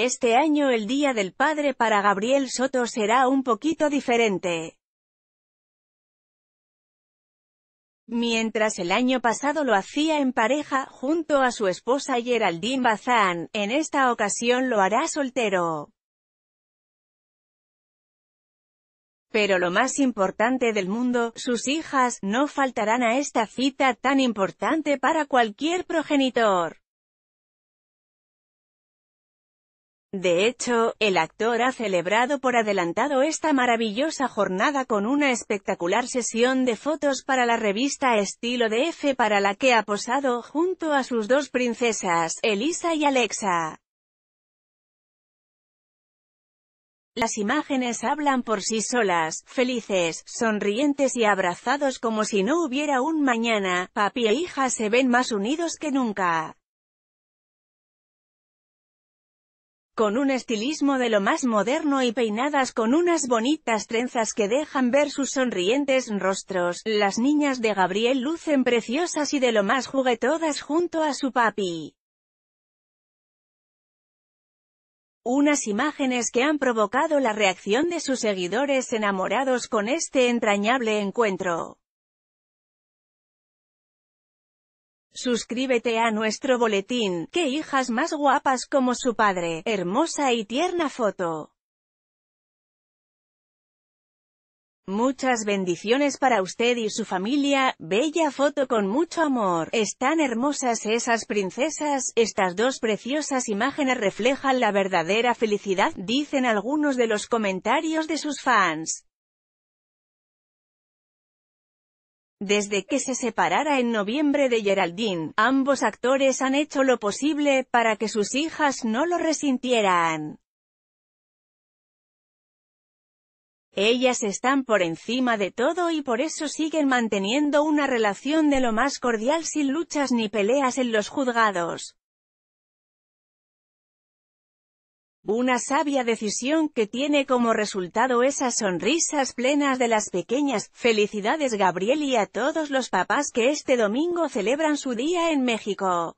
Este año el Día del Padre para Gabriel Soto será un poquito diferente. Mientras el año pasado lo hacía en pareja, junto a su esposa Geraldine Bazán, en esta ocasión lo hará soltero. Pero lo más importante del mundo, sus hijas, no faltarán a esta cita tan importante para cualquier progenitor. De hecho, el actor ha celebrado por adelantado esta maravillosa jornada con una espectacular sesión de fotos para la revista Estilo de F para la que ha posado junto a sus dos princesas, Elisa y Alexa. Las imágenes hablan por sí solas, felices, sonrientes y abrazados como si no hubiera un mañana, papi e hija se ven más unidos que nunca. con un estilismo de lo más moderno y peinadas con unas bonitas trenzas que dejan ver sus sonrientes rostros. Las niñas de Gabriel lucen preciosas y de lo más juguetodas junto a su papi. Unas imágenes que han provocado la reacción de sus seguidores enamorados con este entrañable encuentro. Suscríbete a nuestro boletín, que hijas más guapas como su padre, hermosa y tierna foto. Muchas bendiciones para usted y su familia, bella foto con mucho amor. Están hermosas esas princesas, estas dos preciosas imágenes reflejan la verdadera felicidad, dicen algunos de los comentarios de sus fans. Desde que se separara en noviembre de Geraldine, ambos actores han hecho lo posible para que sus hijas no lo resintieran. Ellas están por encima de todo y por eso siguen manteniendo una relación de lo más cordial sin luchas ni peleas en los juzgados. Una sabia decisión que tiene como resultado esas sonrisas plenas de las pequeñas. Felicidades Gabriel y a todos los papás que este domingo celebran su día en México.